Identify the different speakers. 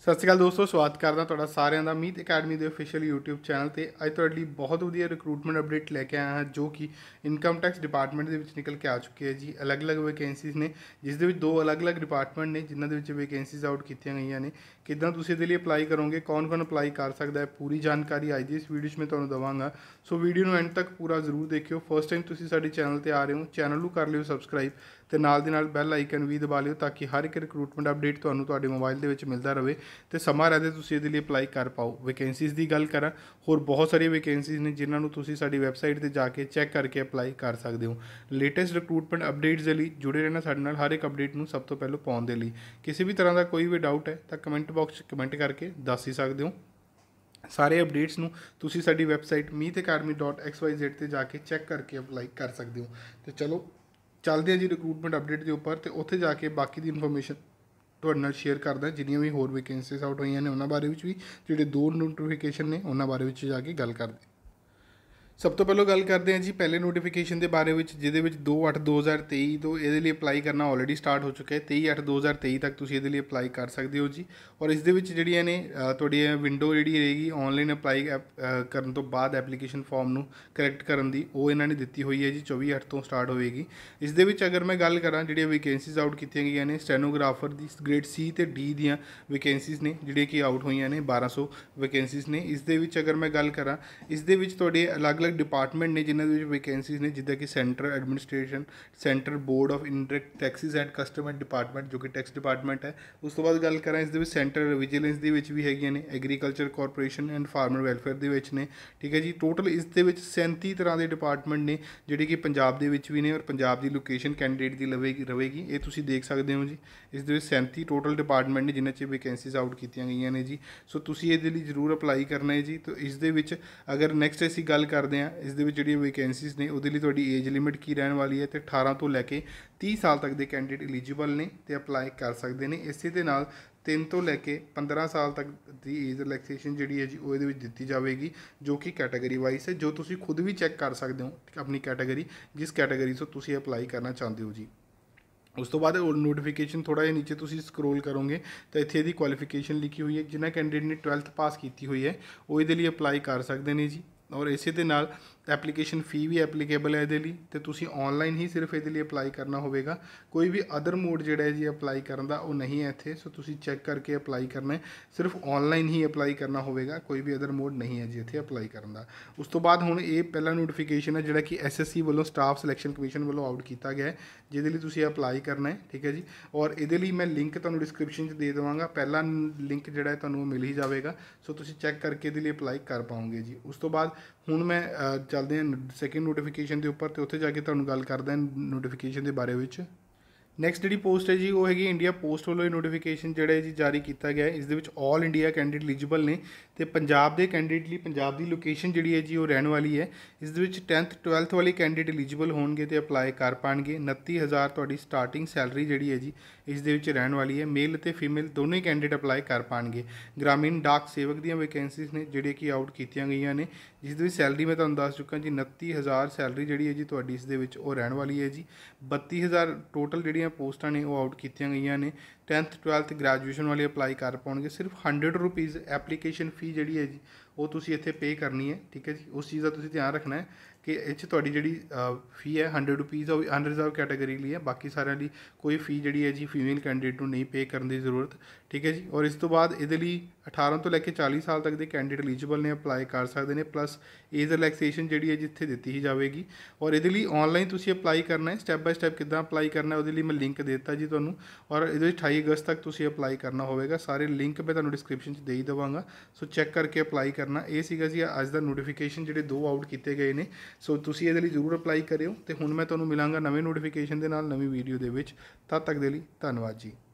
Speaker 1: ਸਤਿ ਸ਼੍ਰੀ ਅਕਾਲ ਦੋਸਤੋ ਸਵਾਗਤ ਕਰਦਾ ਤੁਹਾਡਾ ਸਾਰਿਆਂ ਦਾ ਮੀਤ ਅਕੈਡਮੀ ਦੇ ਅਫੀਸ਼ੀਅਲ YouTube ਚੈਨਲ ਤੇ ਅੱਜ ਤੁਹਾਡੇ ਲਈ ਬਹੁਤ ਵਧੀਆ ਰਿਕਰੂਟਮੈਂਟ ਅਪਡੇਟ ਲੈ ਕੇ ਆਇਆ ਹਾਂ ਜੋ ਕਿ ਇਨਕਮ ਟੈਕਸ ਡਿਪਾਰਟਮੈਂਟ ਦੇ ਵਿੱਚ ਨਿਕਲ ਕੇ ਆ ਚੁੱਕੀ ਹੈ ਜੀ ਅਲੱਗ-ਅਲੱਗ ਵੈਕੈਂਸੀਜ਼ ਨੇ ਜਿਸ ਦੇ ਵਿੱਚ ਦੋ ਅਲੱਗ-ਅਲੱਗ ਡਿਪਾਰਟਮੈਂਟ ਨੇ ਜਿਨ੍ਹਾਂ ਦੇ ਵਿੱਚ ਵੈਕੈਂਸੀਜ਼ ਆਊਟ ਕੀਤੀਆਂ ਗਈਆਂ ਨੇ ਕਿਦਾਂ ਤੁਸੀਂ ਇਹਦੇ ਲਈ ਅਪਲਾਈ ਕਰੋਗੇ ਕੌਣ-ਕੌਣ ਅਪਲਾਈ ਕਰ ਸਕਦਾ ਹੈ ਪੂਰੀ ਜਾਣਕਾਰੀ ਅੱਜ ਦੀ ਇਸ ਵੀਡੀਓ 'ਚ ਮੈਂ ਤੁਹਾਨੂੰ ਦਵਾਂਗਾ ਸੋ ਵੀਡੀਓ ਨੂੰ ਐਂਡ ਤੱਕ ਪੂਰਾ ਜ਼ਰੂਰ ਦੇਖਿਓ ਫਰਸਟ ਟਾਈਮ ਤੁਸੀਂ ਸਾਡੇ ਚੈਨਲ ਤੇ ਆ ਰਹੇ ਹੋ ਚੈਨਲ ਨੂੰ ਕਰ ਲਿਓ ਸਬਸਕ੍ਰਾਈਬ ਤੇ ਨਾਲ ਦੇ ਨਾਲ ਬੈਲ ਆਈਕਨ ਵੀ ਦਬਾ ਲਿਓ ਤਾਂ ਕਿ ਹਰ ਇੱਕ ਰਿਕਰੂਟਮੈਂਟ ਅਪਡੇਟ ਤੁਹਾਨੂੰ ਤੁਹਾਡੇ ਮੋਬਾਈਲ ਦੇ ਵਿੱਚ ਮਿਲਦਾ ਰਹੇ ਤੇ ਸਮਾਂ ਰਹਦੇ ਤੁਸੀਂ ਇਹਦੇ ਲਈ ਅਪਲਾਈ ਕਰ ਪਾਓ ਵੈਕੈਂਸੀਜ਼ ਦੀ ਗੱਲ ਕਰਾਂ ਹੋਰ ਬਹੁਤ ਸਾਰੀ ਵੈਕੈਂਸੀਜ਼ ਨੇ ਜਿਨ੍ਹਾਂ ਨੂੰ ਤੁਸੀਂ ਸਾਡੀ ਵੈਬਸਾਈਟ ਤੇ ਜਾ ਕੇ ਚੈੱਕ ਕਰਕੇ ਅਪਲਾਈ ਕਰ ਸਕਦੇ ਹੋ ਲੇਟੈਸਟ ਰਿਕਰੂਟਮੈਂਟ ਅਪਡੇਟਸ ਦੇ ਲਈ ਜੁੜੇ ਰਹਿਣਾ ਸਾਡੇ ਨਾਲ ਹਰ ਇੱਕ ਅਪਡੇਟ ਨੂੰ ਸਭ ਤੋਂ ਪਹਿਲਾਂ ਪਾਉਣ ਦੇ ਲਈ ਕਿਸੇ ਵੀ ਤਰ੍ਹਾਂ ਦਾ ਕੋਈ ਵੀ ਡਾਊਟ ਹੈ ਤਾਂ ਕਮੈਂਟ ਬਾਕਸ 'ਚ ਕਮੈਂਟ ਕਰਕੇ ਦੱਸ ਹੀ ਸਕਦੇ ਹੋ ਸਾਰੇ ਅਪਡੇਟਸ ਨੂੰ ਤੁਸੀਂ ਸਾਡੀ ਵੈਬਸਾਈਟ meetacademy.xyz ਤੇ ਜਾ ਕੇ ਚੈੱਕ ਕਰਕੇ ਅਪਲਾਈ ਕਰ ਸਕਦੇ ਹੋ ਤੇ ਚਲੋ ਚੱਲਦੇ ਹਾਂ ਜੀ ਰਿਕਰੂਟਮੈਂਟ ਅਪਡੇਟ ਦੇ ਉੱਪਰ ਤੇ ਉੱਥੇ ਜਾ ਕੇ ਬਾਕੀ ਦੀ ਇਨਫੋਰਮੇਸ਼ਨ ਤੁਹਾਡੇ ਨਾਲ ਸ਼ੇਅਰ ਕਰਦਾ ਜਿੰਨੀਆਂ ਵੀ ਹੋਰ ਵੈਕੈਂਸੀਜ਼ ਆਊਟ ਹੋਈਆਂ ਨੇ ਉਹਨਾਂ ਬਾਰੇ ਵਿੱਚ ਵੀ ਜਿਹੜੇ ਦੋ ਨੋਟੀਫਿਕੇਸ਼ਨ ਨੇ ਉਹਨਾਂ ਬਾਰੇ ਵਿੱਚ ਜਾ ਕੇ ਗੱਲ ਕਰਦੇ ਸਭ ਤੋਂ ਪਹਿਲਾਂ ਗੱਲ ਕਰਦੇ ਹਾਂ ਜੀ ਪਹਿਲੇ ਨੋਟੀਫਿਕੇਸ਼ਨ ਦੇ ਬਾਰੇ ਵਿੱਚ ਜਿਹਦੇ ਵਿੱਚ 28/2023 ਤੋਂ ਇਹਦੇ ਲਈ ਅਪਲਾਈ ਕਰਨਾ ਆਲਰੇਡੀ ਸਟਾਰਟ ਹੋ ਚੁੱਕਾ ਹੈ 23/8/2023 ਤੱਕ ਤੁਸੀਂ ਇਹਦੇ ਲਈ ਅਪਲਾਈ ਕਰ ਸਕਦੇ ਹੋ ਜੀ ਔਰ ਇਸ ਦੇ ਵਿੱਚ ਜਿਹੜੀਆਂ ਨੇ ਤੁਹਾਡੀ ਵਿੰਡੋ ਜਿਹੜੀ ਰਹੇਗੀ ਆਨਲਾਈਨ ਅਪਲਾਈ ਕਰਨ ਤੋਂ ਬਾਅਦ ਐਪਲੀਕੇਸ਼ਨ ਫਾਰਮ ਨੂੰ ਕਰੈਕਟ ਕਰਨ ਦੀ ਉਹ ਇਹਨਾਂ ਨੇ ਦਿੱਤੀ ਹੋਈ ਹੈ ਜੀ 24/8 ਤੋਂ ਸਟਾਰਟ ਹੋਵੇਗੀ ਇਸ ਦੇ ਵਿੱਚ ਅਗਰ ਮੈਂ ਗੱਲ ਕਰਾਂ ਜਿਹੜੀਆਂ ਵੈਕੈਂਸੀਜ਼ ਆਊਟ ਕੀਤੀਆਂ ਗਈਆਂ ਨੇ ਸਟੈਨੋਗ੍ਰਾਫਰ ਦੀ ਗ੍ਰੇਡ ਸੀ ਤੇ ਡੀ ਦੀਆਂ ਵੈਕੈਂਸੀਜ਼ ਨੇ ਜਿਹੜੇ ਕਿ ਆਊਟ ਹੋਈਆਂ ਨੇ 1200 ਵੈਕੈਂਸੀਜ਼ ਨੇ ਇਸ ਦੇ ਵਿੱਚ ਅਗਰ ਮੈਂ ਗੱਲ ਕਰਾਂ ਇਸ ਦੇ ਵਿੱਚ ਤੁਹਾਡੇ ਅਲੱਗ ਅਲੱਗ-ਅਲੱਗ ਡਿਪਾਰਟਮੈਂਟ ਨੇ ਜਿਨ੍ਹਾਂ ਦੇ ਵਿੱਚ ਵੈਕੈਂਸੀਜ਼ ਨੇ ਜਿੱਦਾਂ ਕਿ centre administration centre board of indirect taxes and custom and department ਜੋ ਕਿ ਟੈਕਸ ਡਿਪਾਰਟਮੈਂਟ ਹੈ ਉਸ ਤੋਂ ਬਾਅਦ ਗੱਲ ਕਰਾਂ ਇਸ ਦੇ ਵਿੱਚ ਸੈਂਟਰ ਵਿਜੀਲੈਂਸ ਦੇ ਵਿੱਚ ਵੀ ਹੈਗੀਆਂ ਨੇ agriculture corporation and farmer welfare ਦੇ ਵਿੱਚ ਨੇ ਠੀਕ ਹੈ ਜੀ ਟੋਟਲ ਇਸ ਦੇ ਵਿੱਚ 37 ਤਰ੍ਹਾਂ ਦੇ ਡਿਪਾਰਟਮੈਂਟ ਨੇ ਜਿਹੜੇ ਕਿ ਪੰਜਾਬ ਦੇ ਵਿੱਚ ਵੀ ਨੇ ਔਰ ਪੰਜਾਬ ਦੀ ਲੋਕੇਸ਼ਨ ਕੈਂਡੀਡੇਟ ਦੀ ਲਵੇਗੀ ਰਵੇਗੀ ਇਹ ਤੁਸੀਂ ਦੇਖ ਸਕਦੇ ਹੋ ਜੀ ਇਸ ਦੇ ਵਿੱਚ 37 ਟੋਟਲ ਡਿਪਾਰਟਮੈਂਟ ਨੇ ਜਿਨ੍ਹਾਂ 'ਚ ਵੈਕੈਂਸੀਜ਼ ਆਊਟ ਕੀਤੀਆਂ ਗਈਆਂ ਨੇ ਜੀ ਸੋ ਤੁਸੀਂ ਇਹਦੇ ਲਈ ਜ਼ਰੂਰ ਅਪਲਾਈ ਕਰਨਾ ਹੈ ਜੀ ਤਾਂ ਇਸ ਦੇ ਵਿੱਚ ਅਗਰ ਨੈਕਸਟ ਅਸੀਂ ਗੱਲ ਕਰਦੇ ਕਰਦੇ ਆ ਇਸ ਦੇ ਵਿੱਚ ਜਿਹੜੀਆਂ ਵੈਕੈਂਸੀਜ਼ ਨੇ ਉਹਦੇ ਲਈ ਤੁਹਾਡੀ ਏਜ ਲਿਮਿਟ ਕੀ ਰਹਿਣ ਵਾਲੀ ਹੈ ਤੇ 18 ਤੋਂ ਲੈ ਕੇ 30 ਸਾਲ ਤੱਕ ਦੇ ਕੈਂਡੀਡੇਟ ਐਲੀਜੀਬਲ ਨੇ ਤੇ ਅਪਲਾਈ ਕਰ ਸਕਦੇ ਨੇ ਇਸੇ ਦੇ ਨਾਲ 3 ਤੋਂ ਲੈ ਕੇ 15 ਸਾਲ ਤੱਕ ਦੀ ਏਜ ਰਿਲੈਕਸੇਸ਼ਨ ਜਿਹੜੀ ਹੈ ਜੀ ਉਹ ਇਹਦੇ ਵਿੱਚ ਦਿੱਤੀ ਜਾਵੇਗੀ ਜੋ ਕਿ ਕੈਟਾਗਰੀ ਵਾਈਜ਼ ਹੈ ਜੋ ਤੁਸੀਂ ਖੁਦ ਵੀ ਚੈੱਕ ਕਰ ਸਕਦੇ ਹੋ ਆਪਣੀ ਕੈਟਾਗਰੀ ਜਿਸ ਕੈਟਾਗਰੀ ਤੋਂ ਤੁਸੀਂ ਅਪਲਾਈ ਕਰਨਾ ਚਾਹੁੰਦੇ ਹੋ ਜੀ ਉਸ ਤੋਂ ਬਾਅਦ ਉਹ ਨੋਟੀਫਿਕੇਸ਼ਨ ਥੋੜਾ ਜਿਹਾ ਨੀਚੇ ਤੁਸੀਂ ਸਕਰੋਲ ਕਰੋਗੇ ਤਾਂ ਇੱਥੇ ਇਹਦੀ ਕੁਆਲੀਫਿਕੇਸ਼ਨ ਲਿਖੀ ਹੋਈ ਹੈ ਜਿਨ੍ਹਾਂ ਕੈਂਡੀਡੇਟ ਨੇ 12th ਪਾਸ ਕੀਤੀ ਹੋਈ ਹੈ ਉਹ ਇਹਦੇ ਲਈ ਅਪਲਾਈ ਕਰ ਸਕਦੇ ਨੇ ਜੀ en al... ਐਪਲੀਕੇਸ਼ਨ ਫੀ ਵੀ ਐਪਲੀਕੇਬਲ ਹੈ ਇਹਦੇ ਲਈ ਤੇ ਤੁਸੀਂ ਆਨਲਾਈਨ ਹੀ ਸਿਰਫ ਇਹਦੇ ਲਈ ਅਪਲਾਈ ਕਰਨਾ ਹੋਵੇਗਾ ਕੋਈ ਵੀ ਅਦਰ ਮੋਡ ਜਿਹੜਾ ਹੈ ਜੀ ਅਪਲਾਈ ਕਰਨ ਦਾ ਉਹ ਨਹੀਂ ਹੈ ਇੱਥੇ ਸੋ ਤੁਸੀਂ ਚੈੱਕ ਕਰਕੇ ਅਪਲਾਈ ਕਰਨਾ ਹੈ ਸਿਰਫ ਆਨਲਾਈਨ ਹੀ ਅਪਲਾਈ ਕਰਨਾ ਹੋਵੇਗਾ ਕੋਈ ਵੀ ਅਦਰ ਮੋਡ ਨਹੀਂ ਹੈ ਜੀ ਇੱਥੇ ਅਪਲਾਈ ਕਰਨ ਦਾ ਉਸ ਤੋਂ ਬਾਅਦ ਹੁਣ ਇਹ ਪਹਿਲਾ ਨੋਟੀਫਿਕੇਸ਼ਨ ਹੈ ਜਿਹੜਾ ਕਿ ਐਸਐਸਸੀ ਵੱਲੋਂ ਸਟਾਫ ਸਿਲੈਕਸ਼ਨ ਕਮਿਸ਼ਨ ਵੱਲੋਂ ਆਊਟ ਕੀਤਾ ਗਿਆ ਹੈ ਜਿਹਦੇ ਲਈ ਤੁਸੀਂ ਅਪਲਾਈ ਕਰਨਾ ਹੈ ਠੀਕ ਹੈ ਜੀ ਔਰ ਇਹਦੇ ਲਈ ਮੈਂ ਲਿੰਕ ਤੁਹਾਨੂੰ ਡਿਸਕ੍ਰਿਪਸ਼ਨ 'ਚ ਦੇ ਦੇਵਾਂਗਾ ਪਹਿਲਾ ਲਿੰਕ ਜਿਹੜਾ ਹੈ ਤੁਹਾਨੂੰ ਮਿਲ ਹੀ ਜਾਵੇਗਾ ਸੋ ਤੁਸੀਂ ਚੈੱਕ ਕਰਕੇ ਇਹਦੇ ਲਈ ਅਪਲਾਈ ਕਰ ਪਾਓਗੇ ਜੀ ਉਸ ਤੋਂ ਬਾਅਦ ਹੁਣ ਮੈਂ ਚੱਲਦੇ ਹਾਂ ਸੈਕਿੰਡ ਨੋਟੀਫਿਕੇਸ਼ਨ ਦੇ ਉੱਪਰ ਤੇ ਉੱਥੇ ਜਾ ਕੇ ਤੁਹਾਨੂੰ ਗੱਲ ਕਰਦਾ ਹਾਂ ਨੋਟੀਫਿਕੇਸ਼ਨ ਦੇ ਬਾਰੇ ਵਿੱਚ ਨੈਕਸਟ ਜਿਹੜੀ ਪੋਸਟ ਹੈ ਜੀ ਉਹ ਹੈਗੀ ਇੰਡੀਆ ਪੋਸਟ ਵੱਲੋਂ ਇਹ ਨੋਟੀਫਿਕੇਸ਼ਨ ਜਿਹੜਾ ਜੀ ਜਾਰੀ ਕੀਤਾ ਗਿਆ ਇਸ ਦੇ ਵਿੱਚ 올 ਇੰਡੀਆ ਕੈਂਡੀਡੇਟ ਐਲੀਜੀਬਲ ਨੇ ਤੇ ਪੰਜਾਬ ਦੇ ਕੈਂਡੀਡੇਟ ਲਈ ਪੰਜਾਬ ਦੀ ਲੋਕੇਸ਼ਨ ਜਿਹੜੀ ਹੈ ਜੀ ਉਹ ਰਹਿਣ ਵਾਲੀ ਹੈ ਇਸ ਦੇ ਵਿੱਚ 10th 12th ਵਾਲੇ ਕੈਂਡੀਡੇਟ ਐਲੀਜੀਬਲ ਹੋਣਗੇ ਤੇ ਅਪਲਾਈ ਕਰ ਪਾਣਗੇ 29000 ਤੁਹਾਡੀ ਸਟਾਰਟਿੰਗ ਸੈਲਰੀ ਜਿਹੜੀ ਹੈ ਜੀ ਇਸ ਦੇ ਵਿੱਚ ਰਹਿਣ ਵਾਲੀ ਹੈ ਮੇਲ ਅਤੇ ਫੀਮੇਲ ਦੋਨੇ ਕੈਂਡੀਡੇਟ ਅਪਲਾਈ ਕਰ ਪਾਣਗੇ ਗ੍ਰਾਮੀਣ ਡਾਕ ਸੇਵਕ ਦੀਆਂ ਵੈਕੈਂਸੀਜ਼ ਨੇ ਜਿਹੜੀਆਂ ਕਿ ਆਊਟ ਕੀਤੀਆਂ ਗਈਆਂ ਨੇ ਜਿਸ ਦੇ ਵਿੱਚ ਸੈਲਰੀ ਮੈਂ ਤੁਹਾਨੂੰ ਦੱਸ ਚੁੱਕਾ ਜੀ 29000 ਸੈਲਰੀ ਜਿਹੜੀ ਹੈ ਜੀ ਤੁਹਾਡੀ ਇਸ ਦੇ ਵਿੱਚ ਉਹ ਰਹਿਣ ਵਾਲੀ ਹੈ ਜੀ 32000 ਟੋਟਲ ਜਿਹੜੀਆਂ ਪੋਸਟਾਂ ਨੇ ਉਹ ਆਊਟ ਕੀਤੀਆਂ ਗਈਆਂ ਨੇ 10th 12th ਗ੍ਰੈਜੂਏਸ਼ਨ ਵਾਲੇ ਅਪਲਾਈ ਕਰ ਪਾਉਣਗੇ ਸਿਰਫ 100 ਰੁਪਏ ਐਪਲੀਕੇਸ਼ਨ ਫੀ ਜਿਹੜੀ ਹੈ ਜੀ ਉਹ ਤੁਸੀਂ ਇੱਥੇ ਪੇ ਕਰਨੀ ਹੈ ਠੀਕ ਹੈ ਜੀ ਉਸ ਚੀਜ਼ ਦਾ ਤੁਸੀਂ ਧਿਆਨ ਰੱਖਣਾ ਹੈ ਕਿ ਇਹ 'ਚ ਤੁਹਾਡੀ ਜਿਹੜੀ ਫੀ ਹੈ 100 ਰੁਪੀਸ ਉਹ ਅਨਰਿਜ਼ਰਵ ਕੈਟਾਗਰੀ ਲਈ ਹੈ ਬਾਕੀ ਸਾਰਿਆਂ ਲਈ ਕੋਈ ਫੀ ਜਿਹੜੀ ਹੈ ਜੀ ਫੀਮੇਲ ਕੈਂਡੀਡੇਟ ਨੂੰ ਨਹੀਂ ਪੇ ਕਰਨ ਦੀ ਜ਼ਰੂਰਤ ਠੀਕ ਹੈ ਜੀ ਔਰ ਇਸ ਤੋਂ ਬਾਅਦ ਇਹਦੇ ਲਈ 18 ਤੋਂ ਲੈ ਕੇ 40 ਸਾਲ ਤੱਕ ਦੇ ਕੈਂਡੀਡੇਟ ਐਲੀਜੀਬਲ ਨੇ ਅਪਲਾਈ ਕਰ ਸਕਦੇ ਨੇ ਪਲੱਸ ਏਜ ਰਿਲੈਕਸੇਸ਼ਨ ਜਿਹੜੀ ਹੈ ਜਿੱਥੇ ਦਿੱਤੀ ਹੀ ਜਾਵੇਗੀ ਔਰ ਇਹਦੇ ਲਈ ਆਨਲਾਈਨ ਤੁਸੀਂ ਅਪਲਾਈ ਕਰਨਾ ਹੈ ਸਟੈਪ ਬਾਈ ਸਟੈਪ ਕਿੱਦਾਂ ਅਪਲਾਈ ਕਰਨਾ ਹੈ ਉਹਦੇ ਲਈ ਮੈਂ ਲਿੰਕ ਦਿੱਤਾ ਜੀ ਤੁਹਾਨੂੰ ਔਰ ਇਹਦੇ 28 ਅਗਸਤ ਤੱਕ ਤੁਸੀਂ ਅਪਲਾਈ ਕਰਨਾ ਹੋਵੇਗਾ ਸਾਰੇ ਲਿੰਕ ਮੈਂ ਤੁਹਾਨੂੰ ਡਿਸਕ੍ਰਿਪਸ਼ਨ 'ਚ ਦੇ ਹੀ ਦਵਾਂਗਾ ਸੋ ਚੈੱਕ ਕਰਕੇ ਅਪਲਾਈ ਕਰਨਾ ਇਹ ਸੀਗਾ ਜੀ ਅੱਜ ਦਾ ਨੋਟੀਫਿਕੇਸ਼ਨ ਜਿਹੜੇ ਦੋ ਆਊਟ ਕੀਤੇ ਗਏ ਨੇ ਸੋ ਤੁਸੀਂ ਇਹਦੇ ਲਈ ਜ਼ਰੂਰ ਅਪਲਾਈ ਕਰਿਓ ਤੇ ਹੁਣ ਮੈਂ ਤੁਹਾਨੂੰ ਮਿਲਾਂਗਾ ਨਵੇਂ ਨੋਟੀਫਿਕੇਸ਼ਨ ਦੇ ਨਾਲ ਨਵੀਂ ਵੀਡੀਓ ਦੇ ਵਿੱਚ ਤਦ ਤੱਕ ਦੇ ਲਈ ਧੰਨਵਾਦ ਜੀ